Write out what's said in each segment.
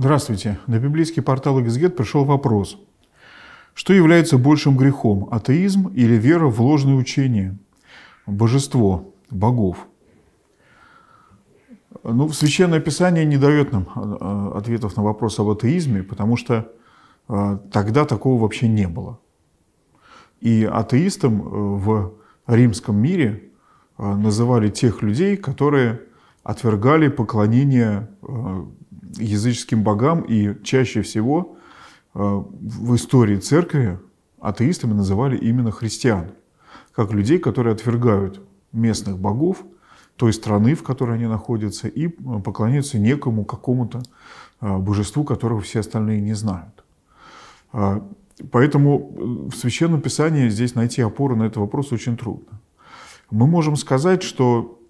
Здравствуйте. На библейский портал Эксгет пришел вопрос. Что является большим грехом – атеизм или вера в ложное учение? Божество, богов. Ну, Священное Писание не дает нам а, а, ответов на вопрос об атеизме, потому что а, тогда такого вообще не было. И атеистом э, в римском мире э, называли тех людей, которые отвергали поклонение э, языческим богам, и чаще всего э, в истории церкви атеистами называли именно христиан, как людей, которые отвергают местных богов, той страны, в которой они находятся, и э, поклоняются некому какому-то э, божеству, которого все остальные не знают. Поэтому в Священном Писании здесь найти опору на этот вопрос очень трудно. Мы можем сказать, что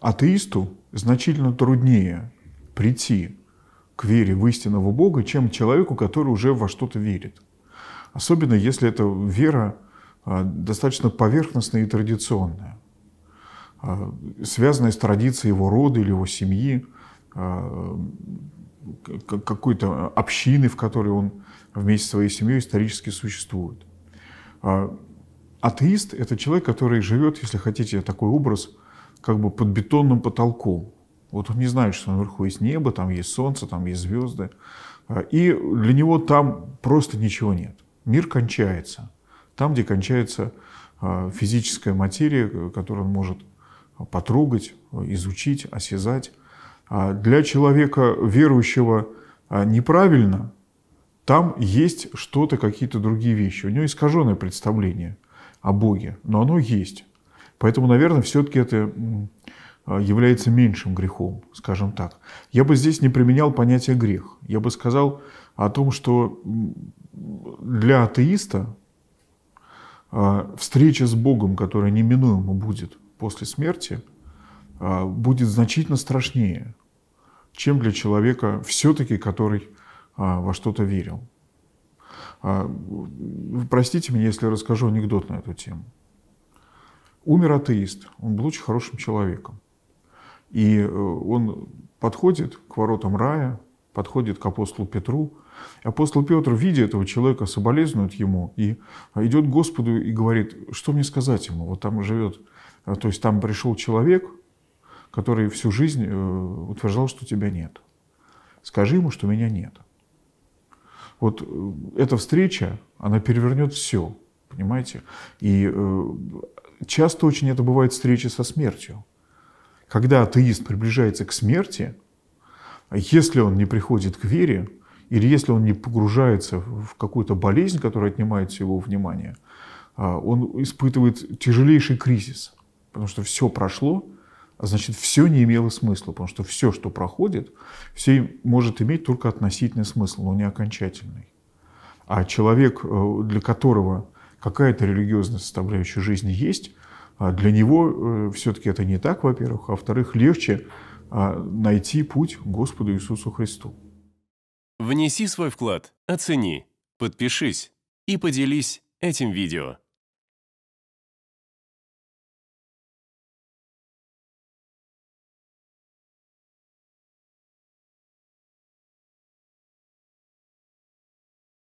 атеисту значительно труднее прийти к вере в истинного Бога, чем человеку, который уже во что-то верит. Особенно если эта вера а, достаточно поверхностная и традиционная, а, связанная с традицией его рода или его семьи, а, какой-то общины, в которой он вместе со своей семьей исторически существует. Атеист – это человек, который живет, если хотите такой образ, как бы под бетонным потолком – вот он не знает, что наверху есть небо, там есть солнце, там есть звезды. А, и для него там просто ничего нет. Мир кончается. Там, где кончается а, физическая материя, которую он может потрогать, изучить, осязать. А для человека верующего неправильно, там есть что-то, какие-то другие вещи. У него искаженное представление о Боге, но оно есть. Поэтому, наверное, все-таки это Э, является меньшим грехом, скажем так. Я бы здесь не применял понятие грех. Я бы сказал о том, что для атеиста э, встреча с Богом, которая неминуемо будет после смерти, э, будет значительно страшнее, чем для человека все-таки, который во что-то верил. Простите меня, если расскажу анекдот на эту тему. Умер атеист, он был очень хорошим человеком. И э, он подходит к воротам рая, подходит к апостолу Петру. Апостол Петр, видя этого человека, соболезнует ему и э, идет к Господу и говорит, что мне сказать ему? Вот там живет, э, то есть там пришел человек, который всю жизнь утверждал, что тебя нет. Скажи ему, что меня нет. Вот эта встреча, она перевернет все, понимаете? И часто очень это бывает встречи со смертью когда атеист приближается к смерти, если он не приходит к вере, или если он не погружается в какую-то болезнь, которая отнимает его внимание, а, он испытывает тяжелейший кризис, потому что все прошло, а значит, все не имело смысла, потому что все, что проходит, все может иметь только относительный смысл, но не окончательный. А человек, э, для которого какая-то религиозная составляющая жизни есть – а для него э, все-таки это не так, во-первых, а во-вторых, легче а, найти путь Господу Иисусу Христу. Внеси свой вклад, оцени, подпишись и поделись этим видео.